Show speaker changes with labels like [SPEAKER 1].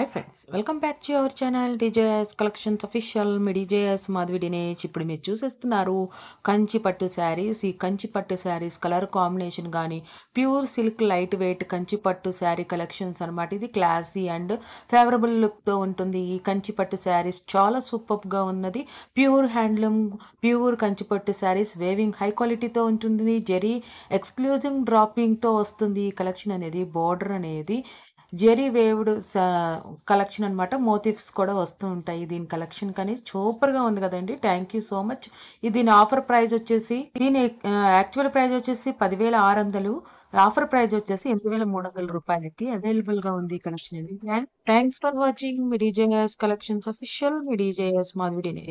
[SPEAKER 1] hi friends welcome back to our channel DJS collections official మీ DJS Madhavi డినేజ్ ఇప్పుడు మీరు చూసేస్తున్నారు కంచి పట్టు శారీస్ ఈ కంచి పట్టు శారీస్ కలర్ కాంబినేషన్ కానీ pure silk light weight Kanchi పట్టు శారీ కలెక్షన్స్ అనమాట ఇది క్లాసీ అండ్ ఫేవరబుల్ లుక్తో ఉంటుంది ఈ కంచి పట్టు శారీస్ చాలా సూపర్గా ఉన్నది ప్యూర్ హ్యాండ్లూమ్ ప్యూర్ కంచి పట్టు శారీస్ వేవింగ్ హై క్వాలిటీతో ఉంటుంది జరీ ఎక్స్క్లూజివ్ డ్రాపింగ్తో వస్తుంది ఈ కలెక్షన్ అనేది బోర్డర్ అనేది జెరీ వేవ్డ్ కలెక్షన్ అనమాట మోతిఫ్స్ కూడా వస్తూ ఉంటాయి దీని కలెక్షన్ కానీ సూపర్గా ఉంది కదండి థ్యాంక్ యూ సో మచ్ దీని ఆఫర్ ప్రైస్ వచ్చేసి దీని యాక్చువల్ ప్రైస్ వచ్చేసి పదివేల ఆరు వందలు ఆఫర్ ప్రైస్ వచ్చేసి ఎనిమిది వేల మూడు వందల రూపాయలకి అవైలబుల్ గా ఉంది కలెక్షన్ ఇది థ్యాంక్స్ ఫర్ వాచింగ్ మీ డీజేఎస్ కలెక్షన్స్ అఫీషియల్ మీ డీజేఎస్ మాధుడిని